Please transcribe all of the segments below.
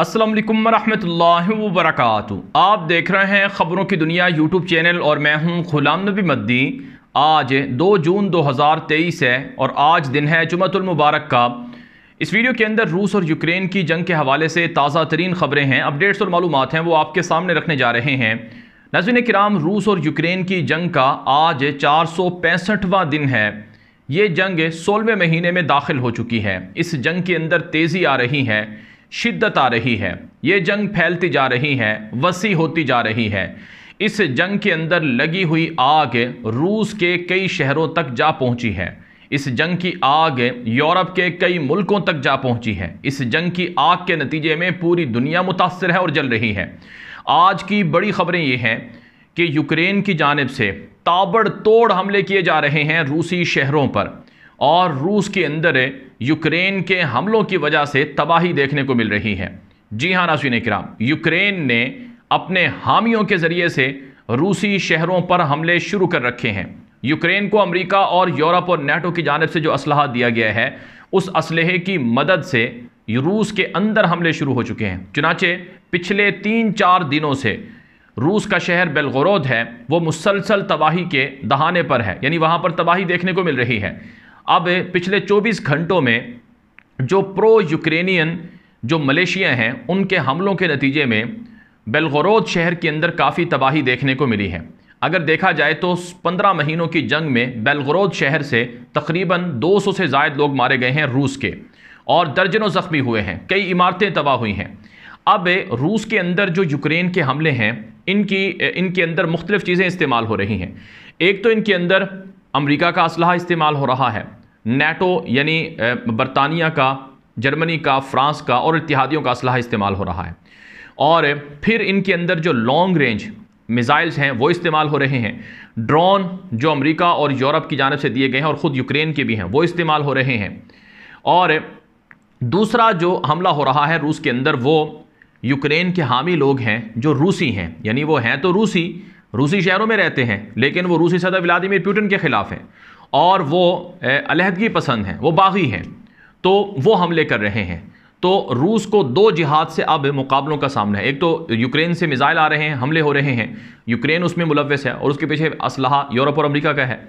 असलम वालेकुम रहमतुल्लाहि आप देख रहे हैं ख़बरों की दुनिया यूट्यूब चैनल और मैं हूं गुलाम नबी मद्दी आज 2 जून 2023 है और आज दिन है जुमतुल मुबारक का इस वीडियो के अंदर रूस और यूक्रेन की जंग के हवाले से ताज़ा तरीन ख़बरें हैं अपडेट्स और मालूम हैं वो आपके सामने रखने जा रहे हैं नजर कराम रूस और यूक्रेन की जंग का आज चार सौ पैंसठवा दिन है ये जंग सोलहवें महीने में दाखिल हो चुकी है इस जंग के अंदर तेज़ी आ रही है शिद्दत आ रही है ये जंग फैलती जा रही है वसी होती जा रही है इस जंग के अंदर लगी हुई आग रूस के कई शहरों तक जा पहुंची है इस जंग की आग यूरोप के कई मुल्कों तक जा पहुंची है इस जंग की आग के नतीजे में पूरी दुनिया मुतासर है और जल रही है आज की बड़ी खबरें ये हैं कि यूक्रेन की जानब से ताबड़तोड़ हमले किए जा रहे हैं रूसी शहरों पर और रूस के अंदर यूक्रेन के हमलों की वजह से तबाही देखने को मिल रही है जी हाँ नासिन कराम यूक्रेन ने अपने हामियों के ज़रिए से रूसी शहरों पर हमले शुरू कर रखे हैं यूक्रेन को अमेरिका और यूरोप और नेटो की जानब से जो असलाह दिया गया है उस असलहे की मदद से रूस के अंदर हमले शुरू हो चुके हैं चुनाचे पिछले तीन चार दिनों से रूस का शहर बेलगोरोद है वो मुसलसल तबाही के दहाने पर है यानी वहाँ पर तबाही देखने को मिल रही है अब पिछले 24 घंटों में जो प्रो यूक्रेनियन जो मलेशिया हैं उनके हमलों के नतीजे में बेलगरोद शहर के अंदर काफ़ी तबाही देखने को मिली है अगर देखा जाए तो 15 महीनों की जंग में बेलगरोद शहर से तकरीबन 200 से जायद लोग मारे गए हैं रूस के और दर्जनों ज़ख्मी हुए हैं कई इमारतें तबाह हुई हैं अब रूस के अंदर जो यूक्रेन के हमले हैं इनकी इनके अंदर मुख्तलिफ़ चीज़ें इस्तेमाल हो रही हैं एक तो इनके अंदर अमरीका का असलाह इस्तेमाल हो रहा है नेटो यानी बरतानिया का जर्मनी का फ्रांस का और इतिहादियों का असलाह इस्तेमाल हो रहा है और फिर इनके अंदर जो लॉन्ग रेंज मिज़ाइल्स हैं वो इस्तेमाल हो रहे हैं ड्रोन जो अमेरिका और यूरोप की जानब से दिए गए हैं और ख़ुद यूक्रेन के भी हैं वो इस्तेमाल हो रहे हैं और दूसरा जो हमला हो रहा है रूस के अंदर वो यूक्रेन के हामी लोग हैं जो रूसी हैं यानी वो हैं तो रूसी रूसी शहरों में रहते हैं लेकिन वो रूसी सदर व्लादिमिर पुटिन के ख़िलाफ़ हैं और वो अलहदगी पसंद हैं वो बागी हैं तो वो हमले कर रहे हैं तो रूस को दो जिहाद से अब मुकाबलों का सामना है एक तो यूक्रेन से मिज़ाइल आ रहे हैं हमले हो रहे हैं यूक्रेन उसमें मुलवस है और उसके पीछे असलाह यूरोप और अमेरिका का है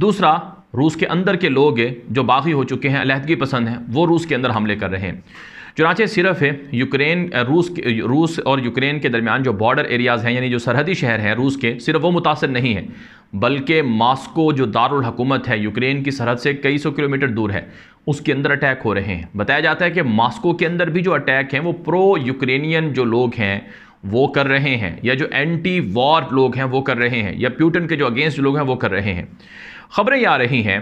दूसरा रूस के अंदर के लोग जो बागी हो चुके हैं अलहदगी पसंद हैं वो रूस के अंदर हमले कर रहे हैं चुनाचे सिर्फ यूक्रेन रूस रूस और यूक्रेन के दरमियान जो बॉर्डर एरियाज़ हैं यानी जो सरहदी शहर हैं रूस के सिर्फ वो मुतासर नहीं है बल्कि मास्को जो दारुल हकूमत है यूक्रेन की सरहद से कई सौ किलोमीटर दूर है उसके अंदर अटैक हो रहे हैं बताया जाता है कि मास्को के अंदर भी जो अटैक हैं वो प्रो यूक्रेनियन जो लोग हैं वो कर रहे हैं या जो एंटी वॉर लोग हैं वो कर रहे हैं या प्यूटन के जो अगेंस्ट लोग हैं वो कर रहे हैं खबरें आ रही हैं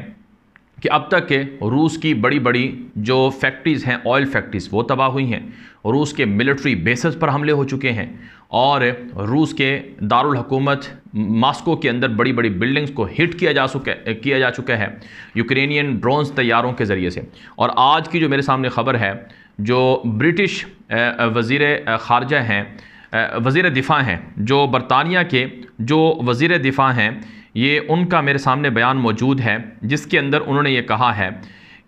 कि अब तक के रूस की बड़ी बड़ी जो फैक्ट्रीज़ हैं ऑयल फैक्ट्रीज़ वो तबाह हुई हैं रूस के मिलिट्री बेसिस पर हमले हो चुके हैं और रूस के दारुल हकूमत मास्को के अंदर बड़ी बड़ी बिल्डिंग्स को हिट किया जा चुका किया जा चुका है यूक्रेनियन ड्रोन्स तैयारों के ज़रिए से और आज की जो मेरे सामने ख़बर है जो ब्रिटिश वज़ी ख़ारजा हैं वज़ी दिफ़ा हैं जो बरतानिया के जो वज़ी दिफ़ा हैं ये उनका मेरे सामने बयान मौजूद है जिसके अंदर उन्होंने ये कहा है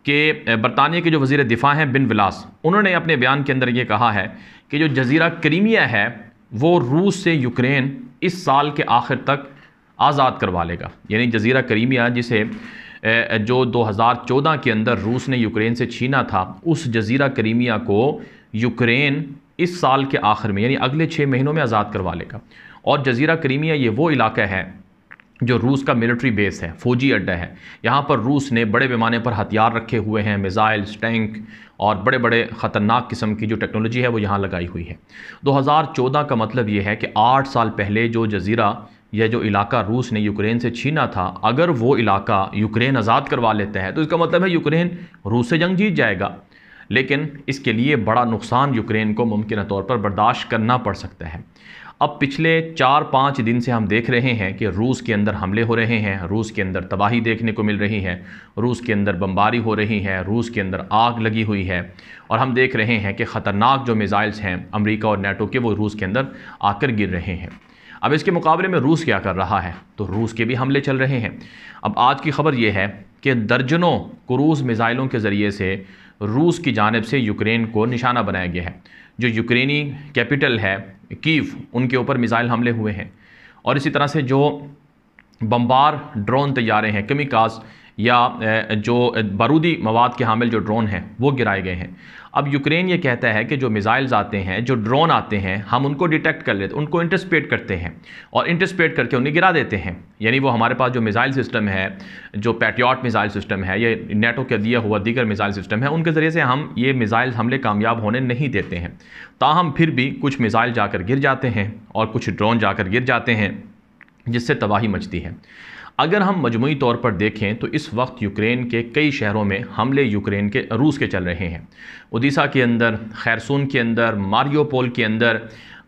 कि बरतानिया के जो वजीर दिफा हैं बिन विलास उन्होंने अपने बयान के अंदर ये कहा है कि जो जजीरा क्रीमिया है वो रूस से यूक्रेन इस साल के आखिर तक आज़ाद करवा लेगा यानी जजीरा करीमिया जिसे जो 2014 के अंदर रूस ने यूक्रेन से छीना था उस जजीरा करीमिया को यूक्रेन इस साल के आखिर में यानी अगले छः महीनों में आज़ाद करवा लेगा और जजीरा करीमिया ये वो इलाका है जो रूस का मिलिट्री बेस है फौजी अड्डा है यहाँ पर रूस ने बड़े पैमाने पर हथियार रखे हुए हैं मिज़ाइल्स टैंक और बड़े बड़े ख़तरनाक किस्म की जो टेक्नोलॉजी है वो यहाँ लगाई हुई है 2014 का मतलब ये है कि आठ साल पहले जो जजीरा यह जो इलाका रूस ने यूक्रेन से छीना था अगर वो इलाका यूक्रेन आज़ाद करवा लेता है तो इसका मतलब है यूक्रेन रूस से जंग जीत जाएगा लेकिन इसके लिए बड़ा नुकसान यूक्रेन को मुमकिन तौर पर बर्दाश्त करना पड़ सकता है अब पिछले चार पाँच दिन से हम देख रहे हैं कि रूस के अंदर हमले हो रहे हैं रूस के अंदर तबाही देखने को मिल रही है रूस के अंदर बमबारी हो रही है रूस के अंदर आग लगी हुई है और हम देख रहे हैं कि ख़तरनाक जो मिज़ाइल्स हैं अमेरिका और नेटो के वो रूस के अंदर आकर गिर रहे हैं अब इसके मुकाबले में रूस क्या कर रहा है तो रूस के भी हमले चल रहे हैं अब आज की खबर ये है कि दर्जनों क्रूज़ मिज़ाइलों के ज़रिए से रूस की जानब से यूक्रेन को निशाना बनाया गया है जो यूक्रेनी कैपिटल है कीव उनके ऊपर मिसाइल हमले हुए हैं और इसी तरह से जो बम्बार ड्रोन तैयारे हैं कमिकाज़ या जो बारूदी मवाद के हामिल जो ड्रोन हैं वो गिराए गए हैं अब यूक्रेन ये कहता है कि जो मिज़ाइल्स आते हैं जो ड्रोन आते हैं हम उनको डिटेक्ट कर लेते उनको इंटरस्पेट करते हैं और इंटरस्पेट करके उन्हें गिरा देते हैं यानी वो हमारे पास जो मिसाइल सिस्टम है जो पैट्रियाट मिसाइल सिस्टम है ये नेटो के दिया हुआ दीगर मिसाइल सिस्टम है उनके ज़रिए से हम ये मिसाइल हमले कामयाब होने नहीं देते हैं ताहम फिर भी कुछ मिज़ाइल जाकर गिर जाते हैं और कुछ ड्रोन जाकर गिर जाते हैं जिससे तबाही मचती है अगर हम मजमू तौर पर देखें तो इस वक्त यूक्रेन के कई शहरों में हमले यूक्रेन के रूस के चल रहे हैं उदीसा के अंदर खैरसून के अंदर मारियोपोल के अंदर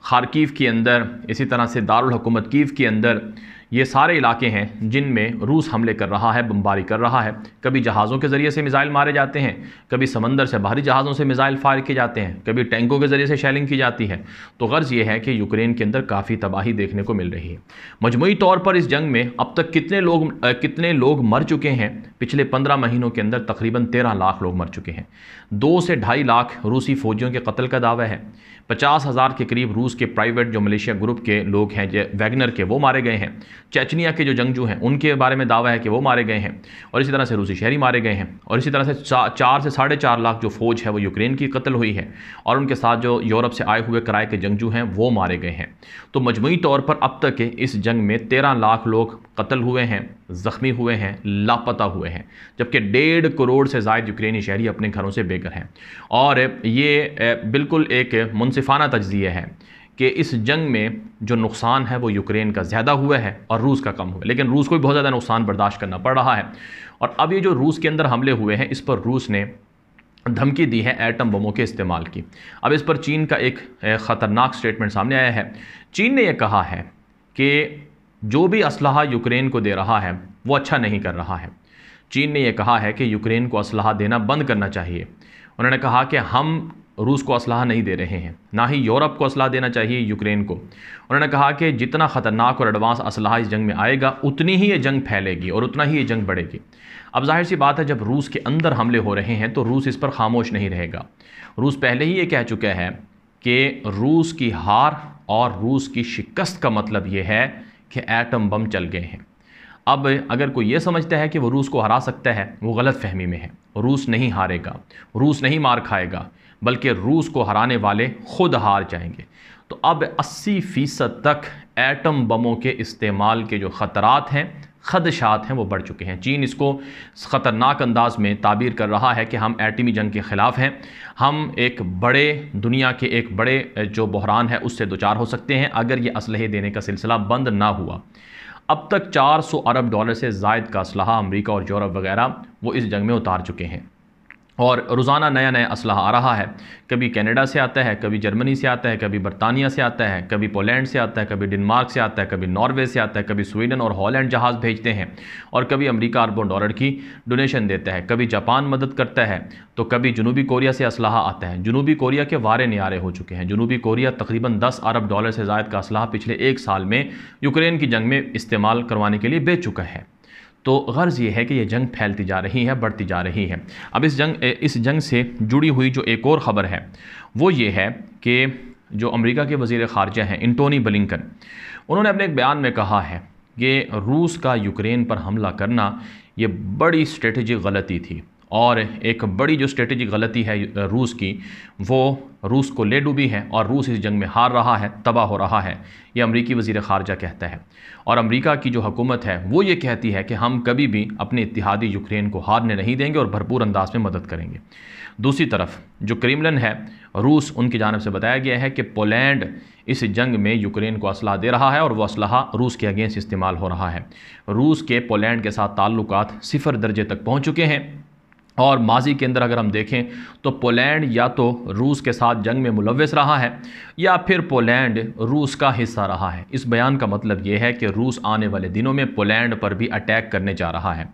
खारकीव के अंदर इसी तरह से दारुल कीव के अंदर ये सारे इलाके हैं जिनमें रूस हमले कर रहा है बमबारी कर रहा है कभी जहाज़ों के ज़रिए से मिज़ाइल मारे जाते हैं कभी समंदर से बाहरी जहाज़ों से मिज़ाइल फायर किए जाते हैं कभी टैंकों के ज़रिए से शैलिंग की जाती है तो गर्ज़ यह है कि यूक्रेन के अंदर काफ़ी तबाही देखने को मिल रही है मजमू तौर पर इस जंग में अब तक कितने लोग आ, कितने लोग मर चुके हैं पिछले पंद्रह महीनों के अंदर तकरीबन तेरह लाख लोग मर चुके हैं दो से ढाई लाख रूसी फौजियों के कत्ल का दावा है पचास हज़ार के करीब रूस के प्राइवेट जो मलेशिया ग्रुप के लोग हैं वैगनर के वो मारे गए हैं चेचनिया के जो जंगजू हैं उनके बारे में दावा है कि वो मारे गए हैं और इसी तरह से रूसी शहरी मारे गए हैं और इसी तरह से चार से साढ़े चार लाख जो फौज है वो यूक्रेन की कत्ल हुई है और उनके साथ जो यूरोप से आए हुए किराए के जंगजू हैं वो मारे गए हैं तो मजमू तौर पर अब तक इस जंग में तेरह लाख लोग कत्ल हुए हैं ज़ख्मी हुए हैं लापता हुए हैं जबकि डेढ़ करोड़ से जायद यूक्रेनी शहरी अपने घरों से बेघर हैं और ये बिल्कुल एक मुन मुनसिफाना तजिए है कि इस जंग में जो नुकसान है वो यूक्रेन का ज़्यादा हुआ है और रूस का कम हुआ है लेकिन रूस को भी बहुत ज़्यादा नुकसान बर्दाश्त करना पड़ रहा है और अब ये जो रूस के अंदर हमले हुए हैं इस पर रूस ने धमकी दी है एटम बमों के इस्तेमाल की अब इस पर चीन का एक ख़तरनाक स्टेटमेंट सामने आया है चीन ने यह कहा है कि जो भी असलाह यूक्रेन को दे रहा है वो अच्छा नहीं कर रहा है चीन ने यह कहा है कि यूक्रेन को असलाह देना बंद करना चाहिए उन्होंने कहा कि हम रूस को असलाह नहीं दे रहे हैं ना ही यूरोप को असलाह देना चाहिए यूक्रेन को उन्होंने कहा कि जितना ख़तरनाक और एडवांस असलाह इस जंग में आएगा उतनी ही ये जंग फैलेगी और उतना ही ये जंग बढ़ेगी अब जाहिर सी बात है जब रूस के अंदर हमले हो रहे हैं तो रूस इस पर खामोश नहीं रहेगा रूस पहले ही ये कह चुका है कि रूस की हार और रूस की शिकस्त का मतलब ये है कि एटम बम चल गए हैं अब अगर कोई ये समझता है कि वो रूस को हरा सकता है वो गलत फहमी में है रूस नहीं हारेगा रूस नहीं मार खाएगा बल्कि रूस को हराने वाले खुद हार जाएंगे तो अब 80 फ़ीसद तक एटम बमों के इस्तेमाल के जो ख़तरा हैं खदशात हैं वो बढ़ चुके हैं चीन इसको ख़तरनाक अंदाज में ताबीर कर रहा है कि हम एटमी जंग के ख़िलाफ़ हैं हम एक बड़े दुनिया के एक बड़े जो बहरान है उससे चार हो सकते हैं अगर ये इसलहे देने का सिलसिला बंद ना हुआ अब तक 400 अरब डॉलर से जायद का असलहा अमरीका और यूरोप वगैरह वो इस जंग में उतार चुके हैं और रोज़ाना नया नया असलाह आ रहा है कभी कनाडा से आता है कभी जर्मनी से आता है कभी बरतानिया से आता है कभी पोलैंड से आता है कभी डेनमार्क से आता है कभी नॉर्वे से आता है कभी स्वीडन और हॉलैंड जहाज़ भेजते हैं और कभी अमेरिका अरबों डॉलर की डोनेशन देता है कभी जापान मदद करता है तो कभी जनूबी कोरिया से असलाह आता है जनूबी कोरिया के वारे नारे हो चुके हैं जनूबी कोरिया तकरीबन दस अरब डॉलर से ज़ायद का असलाह पिछले एक साल में यूक्रेन की जंग में इस्तेमाल करवाने के लिए बेच चुका है तो गर्ज़ ये है कि ये जंग फैलती जा रही है बढ़ती जा रही है अब इस जंग इस जंग से जुड़ी हुई जो एक और ख़बर है वो ये है कि जो अमेरिका के वजीर ख़ारजा हैं इंटोनी बलिंकन उन्होंने अपने एक बयान में कहा है कि रूस का यूक्रेन पर हमला करना ये बड़ी स्ट्रेटजिक गलती थी और एक बड़ी जो स्ट्रेटेजिक गलती है रूस की वो रूस को ले डूबी है और रूस इस जंग में हार रहा है तबाह हो रहा है ये अमरीकी वजीर खारजा कहता है और अमरीका की जो हकूमत है वो ये कहती है कि हम कभी भी अपने इतिहादी यूक्रेन को हारने नहीं देंगे और भरपूर अंदाज में मदद करेंगे दूसरी तरफ जो क्रिमलन है रूस उनकी जानब से बताया गया है कि पोलैंड इस जंग में यूक्रेन को असलाह दे रहा है और वह असलाह रूस के अगेंस्ट इस्तेमाल हो रहा है रूस के पोलैंड के साथ ताल्लुक सिफर दर्जे तक पहुँच चुके हैं और माजी के अंदर अगर हम देखें तो पोलैंड या तो रूस के साथ जंग में मुलविस रहा है या फिर पोलैंड रूस का हिस्सा रहा है इस बयान का मतलब यह है कि रूस आने वाले दिनों में पोलैंड पर भी अटैक करने जा रहा है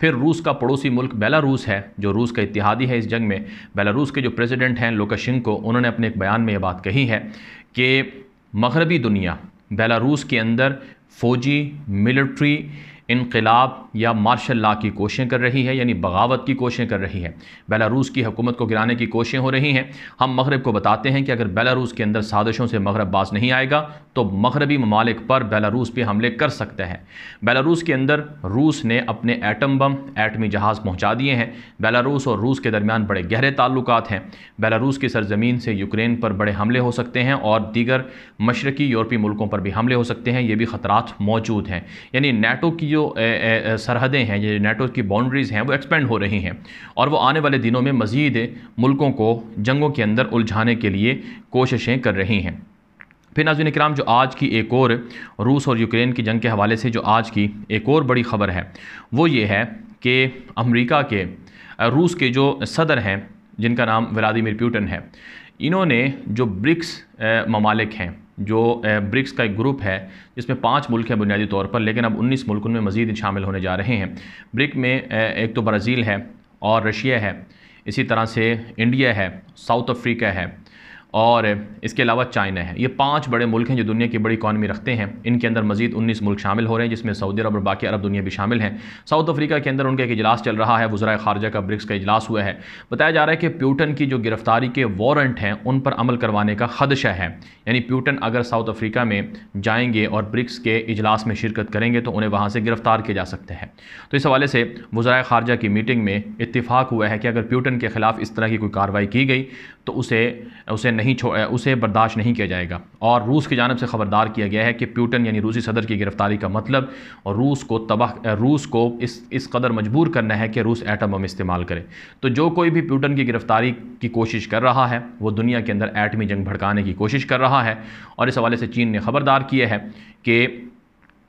फिर रूस का पड़ोसी मुल्क बेलारूस है जो रूस का इतिहादी है इस जंग में बेलारूस के जो प्रेसिडेंट हैं लोकाशिंको उन्होंने अपने एक बयान में ये बात कही है कि मगरबी दुनिया बेलारूस के अंदर फ़ौजी मिलिट्री इनकलाब या मार्शल ला की कोशिशें कर रही है यानी बगावत की कोशिशें कर रही है बेलारूस की हुकूमत को गिराने की कोशिशें हो रही हैं हम मगरब को बताते हैं कि अगर बेलारूस के अंदर साजिशों से मगरब बास नहीं आएगा तो मगरबी ममालिक पर बेलारूस पर हमले कर सकते हैं बेलारूस के अंदर रूस ने अपने एटम बम एटमी जहाज़ पहुँचा दिए हैं बेलारूस और रूस के दरमियान बड़े गहरे ताल्लुक हैं बेलारूस की सरजमीन से यूक्रेन पर बड़े हमले हो सकते हैं और दीगर मशरकी यूरोपी मुल्कों पर भी हमले हो सकते हैं ये भी ख़तरा मौजूद हैं यानी नेटो की जो सरहदें हैं ये नेटो की बाउंड्रीज़ हैं वो एक्सपेंड हो रही हैं और वो आने वाले दिनों में मज़ीद मुल्कों को जंगों के अंदर उलझाने के लिए कोशिशें कर रही हैं फिर नाजिन कराम जो आज की एक और रूस और यूक्रेन की जंग के हवाले से जो आज की एक और बड़ी ख़बर है वो ये है कि अमरीका के रूस के जो सदर हैं जिनका नाम व्लादिमिर प्यूटन है इन्होंने जो ब्रिक्स ममालिक हैं जो ब्रिक्स का एक ग्रुप है जिसमें पांच मुल्क हैं बुनियादी तौर पर लेकिन अब 19 मुल्क उनमें मजीद शामिल होने जा रहे हैं ब्रिक में एक तो ब्राज़ील है और रशिया है इसी तरह से इंडिया है साउथ अफ्रीका है और इसके अलावा चाइना है ये पांच बड़े मुल्क हैं जो दुनिया की बड़ी इकानमी रखते हैं इनके अंदर मजीद 19 मुल्क शामिल हो रहे हैं जिसमें सऊदी अरब और बाकी अरब दुनिया भी शामिल हैं साउथ अफ्रीका के अंदर उनका एक इजलास चल रहा है वजरा खारजा का ब्रिक्स का इजलास हुआ है बताया जा रहा है कि प्यूटन की जो गिरफ्तारी के वारंट हैं उन पर अमल करवाने का खदशा है यानी प्यूटन अगर साउथ अफ्रीका में जाएंगे और ब्रिक्स के इजलास में शिरकत करेंगे तो उन्हें वहाँ से गिरफ्तार किया जा सकते हैं तो इस हवाले से वज्राय खारजा की मीटिंग में इतफाक़ हुआ है कि अगर प्यूटन के खिलाफ इस तरह की कोई कार्रवाई की गई तो उसे उसे नहीं छो उसे बर्दाश्त नहीं किया जाएगा और रूस की जानब से ख़बरदार किया गया है कि प्यूटन यानी रूसी सदर की गिरफ़्तारी का मतलब और रूस को तबाह रूस को इस इस कदर मजबूर करना है कि रूस एटम बम इस्तेमाल करे तो जो कोई भी प्यूटन की गिरफ़्तारी की कोशिश कर रहा है वो दुनिया के अंदर एटमी जंग भड़काने की कोशिश कर रहा है और इस हवाले से चीन ने ख़बरदार किया है कि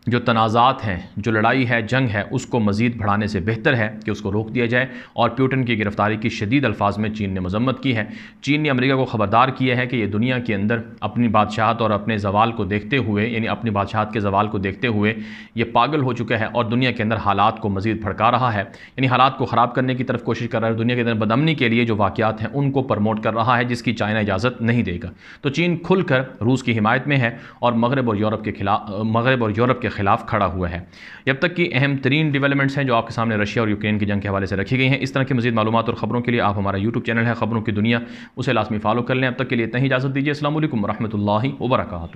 जो तनाज़ात हैं जो लड़ाई है जंग है उसको मज़ीद बढ़ाने से बेहतर है कि उसको रोक दिया जाए और प्यूटन की गिरफ़्तारी की शदीद अल्फाज में चीन ने मजम्मत की है चीन ने अमरीका को ख़बरदार किया है कि यह दुनिया के अंदर अपनी बादशाहत और अपने जवाल को देखते हुए यानी अपनी बादशाहत के जवाल को देखते हुए ये पागल हो चुका है और दुनिया के अंदर हालात को मज़ीद भड़का रहा है यानी हालात को ख़राब करने की तरफ कोशिश कर रहा है दुनिया के अंदर बदमनी के लिए जो वाक़ात हैं उनको प्रमोट कर रहा है जिसकी चाइना इजाज़त नहीं देगा तो चीन खुलकर रूस की हिमायत में है और मगरब और यूरोप के खिलाफ मगरब और यूरोप के खिलाफ खड़ा हुआ है जब तक कि अहम तरीन डेवलपमेंट्स हैं जो आपके सामने रशिया और यूक्रेन की जंग के हवाले से रखी गई हैं इस तरह की मजीद मालूम और खबरों के लिए आप हमारा यूट्यूब चैनल है खबरों की दुनिया उसे लाजमी फॉलो कर लें अब तक के लिए इतना ही इजाज़त दीजिए असल वरहमल वर्का